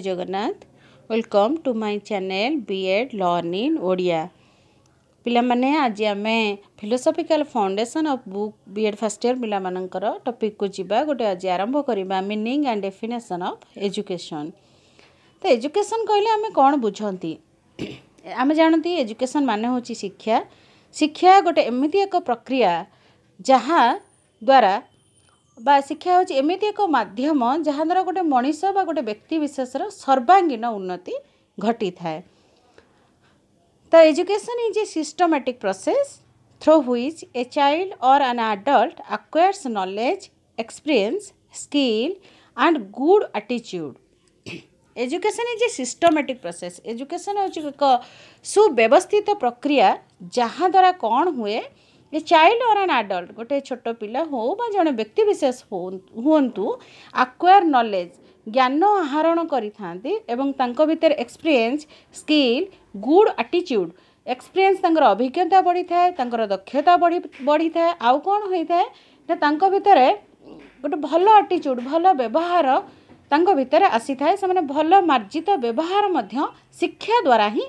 Jagannath welcome to my channel BEd learning Odia पाने आज आम philosophical foundation of book BEd first year पिला topic को जीवा गोटे आज आरंभ करवा meaning and definition of education तो एजुकेशन कहले आम कौन बुझे आम जानती एजुकेशन मान हूँ शिक्षा शिक्षा गोटे एमती एक प्रक्रिया जहाद्वारा बा शिक्षा हूँ एमती एक मध्यम जहाँ द्वारा गोटे मनीष गोटे व्यक्तिशेष सर्वांगीन उन्नति घटी थाए तो education is a systematic process through which a child or an adult acquires knowledge experience skill and good आटीच्यूड education is a systematic process education हूँ एक सुव्यवस्थित प्रक्रिया जहाँ द्वारा कौन हुए a child or an adult गोटे छोट पिला हो जन व्यक्ति विशेष हूँ आकोर नलेज ज्ञान आहरण करते स्किल गुड आटीच्यूड एक्सपीरियंस अभिज्ञता बढ़ी था दक्षता बढ़ी था थाए आउ कौन होता भितर गोटे भल आटीच्यूड भल व्यवहार आसी थाए भल मार्जित व्यवहार शिक्षा द्वारा ही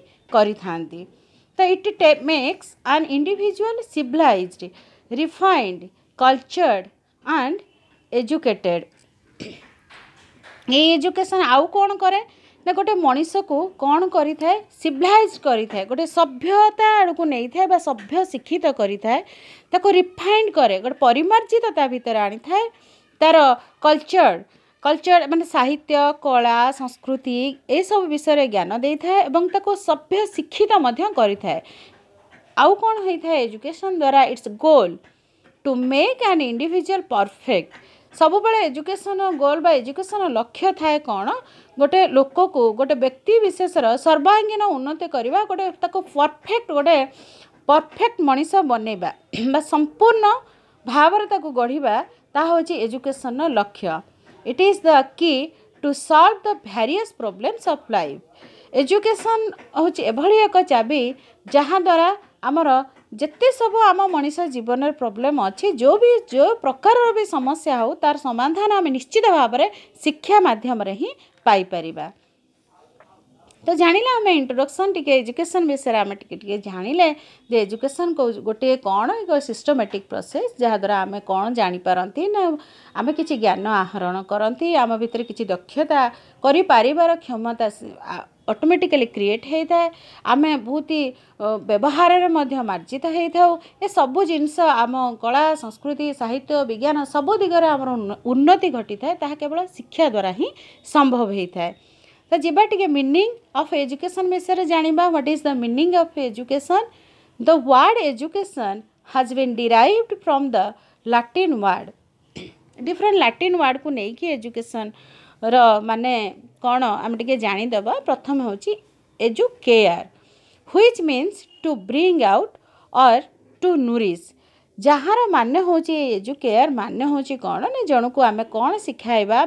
So it makes an individual civilized, refined, cultured and educated. ये एजुकेशन आउ कौन करे ନା ଗୋଟେ ମଣିଷକୁ କ'ଣ କରିଥାଏ ସିଭିଲାଇଜ୍ କରିଥାଏ ଗୋଟେ ସଭ୍ୟତା ଆଡ଼କୁ ନେଇଥାଏ ବା ସଭ୍ୟ ଶିକ୍ଷିତ କରିଥାଏ ତାକୁ ରିଫାଇଣ୍ଡ କରେ ଗୋଟେ ପରିମାର୍ଜିତ ତା ଭିତରେ ଆଣିଥାଏ ତା'ର କଲଚର୍ କଲଚର ମାନେ ସାହିତ୍ୟ କଳା ସଂସ୍କୃତି ଏସବୁ ବିଷୟରେ ଜ୍ଞାନ ଦେଇଥାଏ ଏବଂ ତାକୁ ସଭ୍ୟ ଶିକ୍ଷିତ ମଧ୍ୟ କରିଥାଏ ଆଉ କ'ଣ ହୋଇଥାଏ ଏଜୁକେସନ୍ ଦ୍ୱାରା it's goal to make an individual perfect ସବୁବେଳେ ଏଜୁକେସନ୍ ଗୋଲ୍ ବା ଏଜୁକେସନ୍ ଲକ୍ଷ୍ୟ ଥାଏ କ'ଣ ଗୋଟେ ଲୋକକୁ ଗୋଟେ ବ୍ୟକ୍ତି ବିଶେଷର ସର୍ବାଙ୍ଗୀନ ଉନ୍ନତି କରିବା ଗୋଟେ ତାକୁ ପରଫେକ୍ଟ ଗୋଟେ ପରଫେକ୍ଟ ମଣିଷ ବନେଇବା ବା ସମ୍ପୂର୍ଣ୍ଣ ଭାବରେ ତାକୁ ଗଢ଼ିବା ତାହା ହେଉଛି ଏଜୁକେସନ୍ର ଲକ୍ଷ୍ୟ It is the key to solve the various problems of life. Education ହେଉଛି ଏଭଳି ଏକ ଚାବି ଯାହାଦ୍ୱାରା ଆମର ଯେତେ ସବୁ ଆମ ମଣିଷ ଜୀବନରେ ପ୍ରୋବ୍ଲେମ୍ ଅଛି ଯେଉଁ ବି ଯେଉଁ ପ୍ରକାରର ବି ସମସ୍ୟା ହେଉ ତା'ର ସମାଧାନ ଆମେ ନିଶ୍ଚିତ ଭାବରେ ଶିକ୍ଷା ମାଧ୍ୟମରେ ହିଁ ପାଇପାରିବା ତ ଜାଣିଲେ ଆମେ ଇଣ୍ଟ୍ରୋଡକ୍ସନ୍ ଟିକେ ଏଜୁକେସନ୍ ବିଷୟରେ ଆମେ ଟିକେ ଟିକେ ଜାଣିଲେ ଯେ ଏଜୁକେସନ୍ ଗୋଟିଏ କ'ଣ ଏକ ସିଷ୍ଟମେଟିକ୍ ପ୍ରୋସେସ୍ ଯାହାଦ୍ୱାରା ଆମେ କ'ଣ ଜାଣିପାରନ୍ତି ନା ଆମେ କିଛି ଜ୍ଞାନ ଆହରଣ କରନ୍ତି ଆମ ଭିତରେ କିଛି ଦକ୍ଷତା କରିପାରିବାର କ୍ଷମତା ଅଟୋମେଟିକାଲି କ୍ରିଏଟ୍ ହୋଇଥାଏ ଆମେ ବହୁତ ବ୍ୟବହାରରେ ମଧ୍ୟ ମାର୍ଜିତ ହୋଇଥାଉ ଏସବୁ ଜିନିଷ ଆମ କଳା ସଂସ୍କୃତି ସାହିତ୍ୟ ବିଜ୍ଞାନ ସବୁ ଦିଗରେ ଆମର ଉନ୍ନତି ଘଟିଥାଏ ତାହା କେବଳ ଶିକ୍ଷା ଦ୍ୱାରା ହିଁ ସମ୍ଭବ ହୋଇଥାଏ तो जीवा टी मिनिंग अफ एजुकेशन विषय जाना what is the meaning of education the word education has been derived from the Latin word different Latin word को लेकिन एजुकेशन रे कौन आम टे जाद प्रथम हूँ educare which means to bring out or to nourish जार मान्य हूँ एजुकेयर मान्य हूँ कौन ना जन को आम कौन शिखाइबा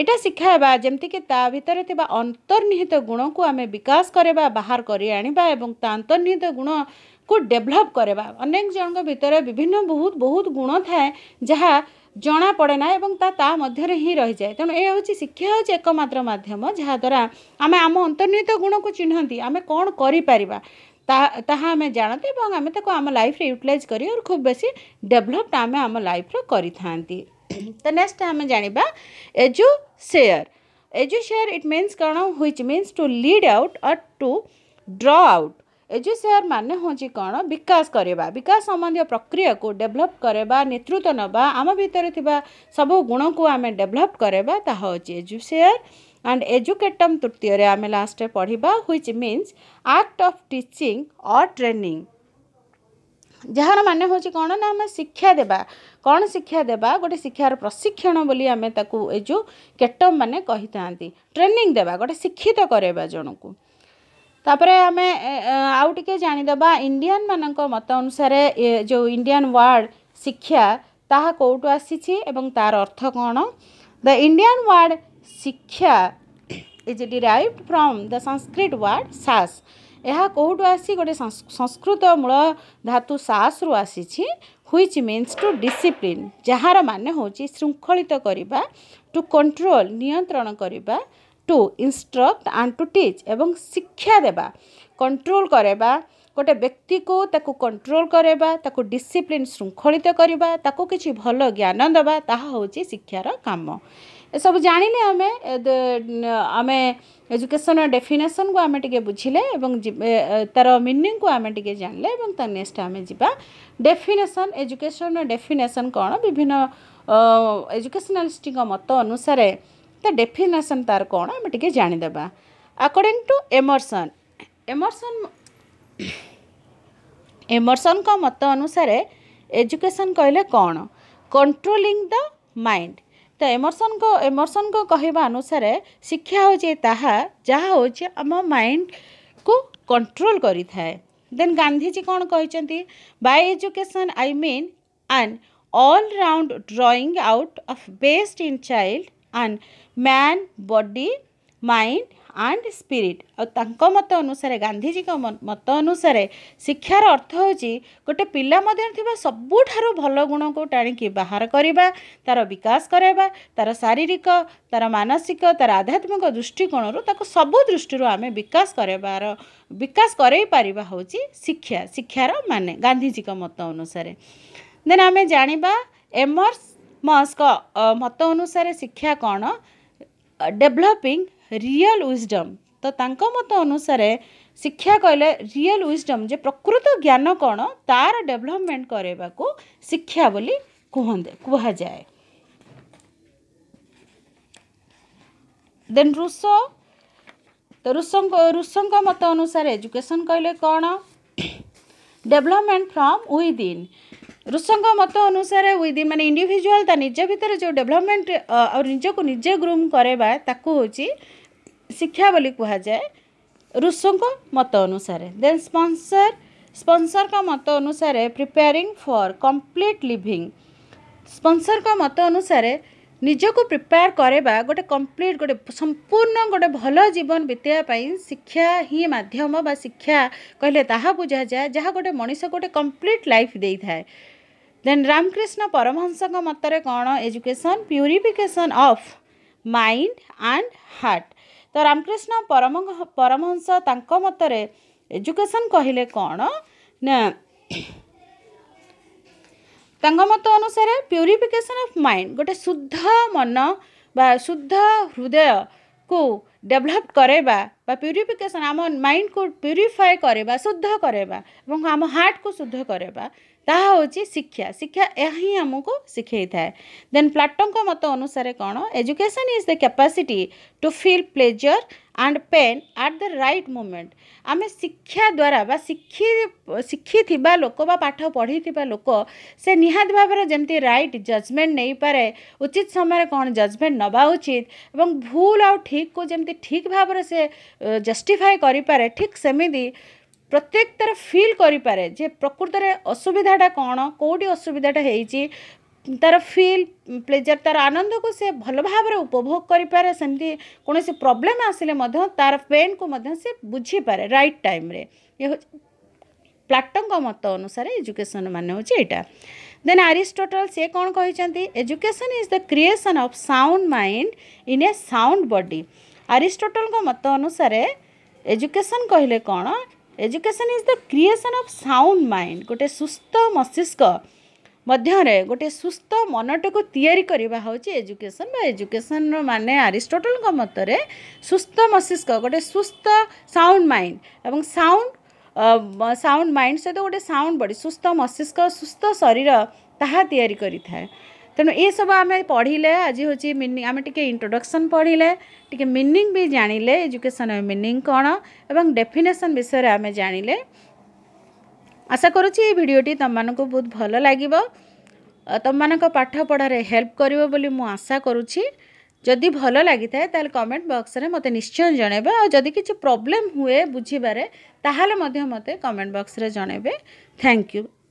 ଏଇଟା ଶିକ୍ଷା ହେବା ଯେମିତିକି ତା ଭିତରେ ଥିବା ଅନ୍ତର୍ନିହିତ ଗୁଣକୁ ଆମେ ବିକାଶ କରିବା ବାହାର କରି ଆଣିବା ଏବଂ ତା ଅନ୍ତର୍ନିହିତ ଗୁଣକୁ ଡେଭଲପ୍ କରିବା ଅନେକ ଜଣଙ୍କ ଭିତରେ ବିଭିନ୍ନ ବହୁତ ବହୁତ ଗୁଣ ଥାଏ ଯାହା ଜଣାପଡ଼େ ନା ଏବଂ ତା ତା ମଧ୍ୟରେ ହିଁ ରହିଯାଏ ତେଣୁ ଏ ହେଉଛି ଶିକ୍ଷା ହେଉଛି ଏକମାତ୍ର ମାଧ୍ୟମ ଯାହାଦ୍ୱାରା ଆମେ ଆମ ଅନ୍ତର୍ନିହିତ ଗୁଣକୁ ଚିହ୍ନନ୍ତି ଆମେ କ'ଣ କରିପାରିବା ताहा आम जानते आम आम लाइफ यूटिलइज कर खूब बेस डेभलपड आम आम लाइफ रही तो नेक्स्ट आम जाना educere educere it mean कौन which mean to lead out or to draw out ଏଜିସିଆର ମାନେ ହେଉଛି କ'ଣ ବିକାଶ କରିବା ବିକାଶ ସମ୍ବନ୍ଧୀୟ ପ୍ରକ୍ରିୟାକୁ ଡେଭଲପ୍ କରିବା ନେତୃତ୍ୱ ନେବା ଆମ ଭିତରେ ଥିବା ସବୁ ଗୁଣକୁ ଆମେ ଡେଭଲପ୍ କରେଇବା ତାହା ହେଉଛି ଏଜୁସିଆର ଆଣ୍ଡ ଏଜୁକେଟମ୍ ତୃତୀୟରେ ଆମେ ଲାଷ୍ଟରେ ପଢ଼ିବା which means act of teaching or training ଯାହାର ମାନେ ହେଉଛି କ'ଣ ନା ଆମେ ଶିକ୍ଷା ଦେବା କ'ଣ ଶିକ୍ଷା ଦେବା ଗୋଟେ ଶିକ୍ଷାର ପ୍ରଶିକ୍ଷଣ ବୋଲି ଆମେ ତାକୁ ଏଜୁକେଟମ୍ ମାନେ କହିଥାନ୍ତି ଟ୍ରେନିଂ ଦେବା ଗୋଟେ ଶିକ୍ଷିତ କରାଇବା ଜଣକୁ ତାପରେ ଆମେ ଆଉ ଟିକେ ଜାଣିଦେବା ଇଣ୍ଡିଆନମାନଙ୍କ ମତ ଅନୁସାରେ ଯେଉଁ ଇଣ୍ଡିଆନ ୱାର୍ଡ଼ ଶିକ୍ଷା ତାହା କେଉଁଠୁ ଆସିଛି ଏବଂ ତା'ର ଅର୍ଥ କ'ଣ the Indian word shiksha is derived from the Sanskrit word shas ଏହା କେଉଁଠୁ ଆସି ଗୋଟେ ସଂସ୍କୃତ ମୂଳ ଧାତୁ ସାସ୍ରୁ ଆସିଛି ହୁଇଚ୍ ମିନ୍ସ ଟୁ ଡିସିପ୍ଲିନ୍ ଯାହାର ମାନେ ହେଉଛି ଶୃଙ୍ଖଳିତ କରିବା ଟୁ କଣ୍ଟ୍ରୋଲ୍ ନିୟନ୍ତ୍ରଣ କରିବା to instruct and to teach ଏବଂ ଶିକ୍ଷା ଦେବା କଣ୍ଟ୍ରୋଲ୍ କରାଇବା ଗୋଟେ ବ୍ୟକ୍ତିକୁ ତାକୁ କଣ୍ଟ୍ରୋଲ୍ କରାଇବା ତାକୁ ଡିସିପ୍ଲିନ୍ ଶୃଙ୍ଖଳିତ କରିବା ତାକୁ କିଛି ଭଲ ଜ୍ଞାନ ଦେବା ତାହା ହେଉଛି ଶିକ୍ଷାର କାମ ଏସବୁ ଜାଣିଲେ ଆମେ ଆମେ ଏଜୁକେସନ୍ର ଡେଫିନେସନ୍କୁ ଆମେ ଟିକେ ବୁଝିଲେ ଏବଂ ତା'ର ମିନିଂକୁ ଆମେ ଟିକେ ଜାଣିଲେ ଏବଂ ତା ନେକ୍ସଟ୍ ଆମେ ଯିବା ଡେଫିନେସନ୍ ଏଜୁକେସନ୍ର ଡେଫିନେସନ୍ କ'ଣ ବିଭିନ୍ନ ଏଜୁକେସନାଲିଷ୍ଟଙ୍କ ମତ ଅନୁସାରେ ତା ଡେଫିନେସନ୍ ତା'ର କ'ଣ ଆମେ ଟିକେ ଜାଣିଦେବା ଆକର୍ଡ଼ିଂ ଟୁ ଏମର୍ସନ୍ ଏମର୍ସନ୍ ଏମର୍ସନ୍ଙ୍କ ମତ ଅନୁସାରେ ଏଜୁକେସନ୍ କହିଲେ କ'ଣ କଣ୍ଟ୍ରୋଲିଂ ଦ ମାଇଣ୍ଡ ତ ଏମର୍ସନ୍ଙ୍କ ଏମର୍ସନ୍ଙ୍କ କହିବା ଅନୁସାରେ ଶିକ୍ଷା ହେଉଛି ତାହା ଯାହା ହେଉଛି ଆମ ମାଇଣ୍ଡକୁ କଣ୍ଟ୍ରୋଲ କରିଥାଏ ଦେନ୍ ଗାନ୍ଧିଜୀ କ'ଣ କହିଛନ୍ତି by education I mean and all round drawing out of best in child and man body mind and spirit ଆଉ ତାଙ୍କ ମତ ଅନୁସାରେ ଗାନ୍ଧିଜୀଙ୍କ ମତ ଅନୁସାରେ ଶିକ୍ଷାର ଅର୍ଥ ହେଉଛି ଗୋଟେ ପିଲା ମଧ୍ୟରେ ଥିବା ସବୁଠାରୁ ଭଲ ଗୁଣକୁ ଟାଣିକି ବାହାର କରିବା ତା'ର ବିକାଶ କରାଇବା ତା'ର ଶାରୀରିକ ତା'ର ମାନସିକ ତା'ର ଆଧ୍ୟାତ୍ମିକ ଦୃଷ୍ଟିକୋଣରୁ ତାକୁ ସବୁ ଦୃଷ୍ଟିରୁ ଆମେ ବିକାଶ କରାଇବାର ବିକାଶ କରାଇ ପାରିବା ହେଉଛି ଶିକ୍ଷା ଶିକ୍ଷାର ମାନେ ଗାନ୍ଧିଜୀଙ୍କ ମତ ଅନୁସାରେ ଦେନ୍ ଆମେ ଜାଣିବା ଏମର୍ସ ମସ୍କ ମତ ଅନୁସାରେ ଶିକ୍ଷା କ'ଣ डेभलपिंग रियल विजडम तो मत अनुसार शिक्षा कहले रियल विजडम जे प्रकृत ज्ञान कौन तार डेभलपमेंट कर को शिक्षा बोली कहते कहुए देन रुष तो रुष रुष मत अनुसार एजुकेशन कहले कौन डेभलपमेंट फ्रम विदिन ଋଷଙ୍କ ମତ ଅନୁସାରେ ୱିଥ୍ ମାନେ ଇଣ୍ଡିଭିଜୁଆଲ୍ ତା ନିଜ ଭିତରେ ଯେଉଁ ଡେଭଲପମେଣ୍ଟ ଆଉ ନିଜକୁ ନିଜେ ଗ୍ରୁମ୍ କରାଇବା ତାକୁ ହେଉଛି ଶିକ୍ଷା ବୋଲି କୁହାଯାଏ ଋଷଙ୍କ ମତ ଅନୁସାରେ ଦେନ୍ ସ୍ପନ୍ସର ସ୍ପନ୍ସରଙ୍କ ମତ ଅନୁସାରେ ପ୍ରିପେୟାରିଂ ଫର୍ କମ୍ପ୍ଲିଟ୍ ଲିଭିଂ ସ୍ପନ୍ସରଙ୍କ ମତ ଅନୁସାରେ ନିଜକୁ ପ୍ରିପେୟାର କରାଇବା ଗୋଟେ କମ୍ପ୍ଲିଟ୍ ଗୋଟେ ସମ୍ପୂର୍ଣ୍ଣ ଗୋଟେ ଭଲ ଜୀବନ ବିତାଇବା ପାଇଁ ଶିକ୍ଷା ହିଁ ମାଧ୍ୟମ ବା ଶିକ୍ଷା କହିଲେ ତାହା ବୁଝାଯାଏ ଯାହା ଗୋଟେ ମଣିଷ ଗୋଟେ କମ୍ପ୍ଲିଟ୍ ଲାଇଫ୍ ଦେଇଥାଏ ଦେନ୍ ରାମକୃଷ୍ଣ ପରମହଂସଙ୍କ ମତରେ କ'ଣ education purification of mind and heart ତ ରାମକୃଷ୍ଣ ପରମ ପରମହଂସ ତାଙ୍କ ମତରେ ଏଜୁକେସନ୍ କହିଲେ କ'ଣ ନା ତାଙ୍କ ମତ ଅନୁସାରେ ପ୍ୟୁରିଫିକେସନ୍ ଅଫ୍ ମାଇଣ୍ଡ ଗୋଟେ ଶୁଦ୍ଧ ମନ ବା ଶୁଦ୍ଧ ହୃଦୟକୁ डेभलप करवा प्यूरीफिकेसन आम माइंड को प्यूरीफाए कर शुद्ध करवा आम हार्ट को शुद्ध करवा ताकि शिक्षा शिक्षा यह ही आमको शिखे थाए दे प्लाटो मत अनुसार कौन education is the capacity to feel pleasure and pain at the right moment आम शिक्षा द्वारा शिखी लोक पाठ पढ़ी लोक से निहत भाव जमी रईट जजमेंट नहीं पारे उचित समय कौन जजमेंट नवा उचित भूल आउ ठीक को ठीक भाव से जस्टिफाए करें ठीक सेमी प्रत्येक तर फिल करें जे प्रकृत असुविधाटा कौन कौटी असुविधाटा हो तार फिल प्लेजर तार आनंद को से भल भाव उपभोग करमती कौन से प्रोब्लेम आसे तार पेन को बुझी पारे राइट टाइम रे ये प्लाटो मत अनुसार एजुकेशन मान हूँ यहाँ देन आरिस्टोटल सी कौन कहते education is the creation of sound mind in a sound body ଆରିଷ୍ଟଟଲଙ୍କ ମତ ଅନୁସାରେ ଏଜୁକେସନ୍ କହିଲେ କ'ଣ education is the creation of sound mind ଗୋଟେ ସୁସ୍ଥ ମସ୍ତିଷ୍କ ମଧ୍ୟରେ ଗୋଟେ ସୁସ୍ଥ ମନଟାକୁ ତିଆରି କରିବା ହେଉଛି ଏଜୁକେସନ୍ ବା ଏଜୁକେସନ୍ର ମାନେ ଆରିଷ୍ଟଟଲଙ୍କ ମତରେ ସୁସ୍ଥ ମସ୍ତିଷ୍କ ଗୋଟେ ସୁସ୍ଥ ସାଉଣ୍ଡ ମାଇଣ୍ଡ ଏବଂ ସାଉଣ୍ଡ ସାଉଣ୍ଡ ମାଇଣ୍ଡ ସହିତ ଗୋଟେ ସାଉଣ୍ଡ ବଡ଼ି ସୁସ୍ଥ ମସ୍ତିଷ୍କ ସୁସ୍ଥ ଶରୀର ତାହା ତିଆରି କରିଥାଏ ତେଣୁ ଏସବୁ ଆମେ ପଢ଼ିଲେ ଆଜି ହେଉଛି ମିନିଂ ଆମେ ଟିକେ ଇଣ୍ଟ୍ରୋଡକ୍ସନ୍ ପଢ଼ିଲେ ଟିକେ ମିନିଂ ବି ଜାଣିଲେ ଏଜୁକେସନ୍ ମିନିଂ କ'ଣ ଏବଂ ଡେଫିନେସନ୍ ବିଷୟରେ ଆମେ ଜାଣିଲେ ଆଶା କରୁଛି ଏଇ ଭିଡ଼ିଓଟି ତୁମମାନଙ୍କୁ ବହୁତ ଭଲ ଲାଗିବ ତୁମମାନଙ୍କ ପାଠ ପଢ଼ାରେ ହେଲ୍ପ କରିବ ବୋଲି ମୁଁ ଆଶା କରୁଛି ଯଦି ଭଲ ଲାଗିଥାଏ ତାହେଲେ କମେଣ୍ଟ ବକ୍ସରେ ମୋତେ ନିଶ୍ଚୟ ଜଣାଇବେ ଆଉ ଯଦି କିଛି ପ୍ରୋବ୍ଲେମ୍ ହୁଏ ବୁଝିବାରେ ତାହେଲେ ମଧ୍ୟ ମୋତେ କମେଣ୍ଟ ବକ୍ସରେ ଜଣାଇବେ ଥ୍ୟାଙ୍କ ୟୁ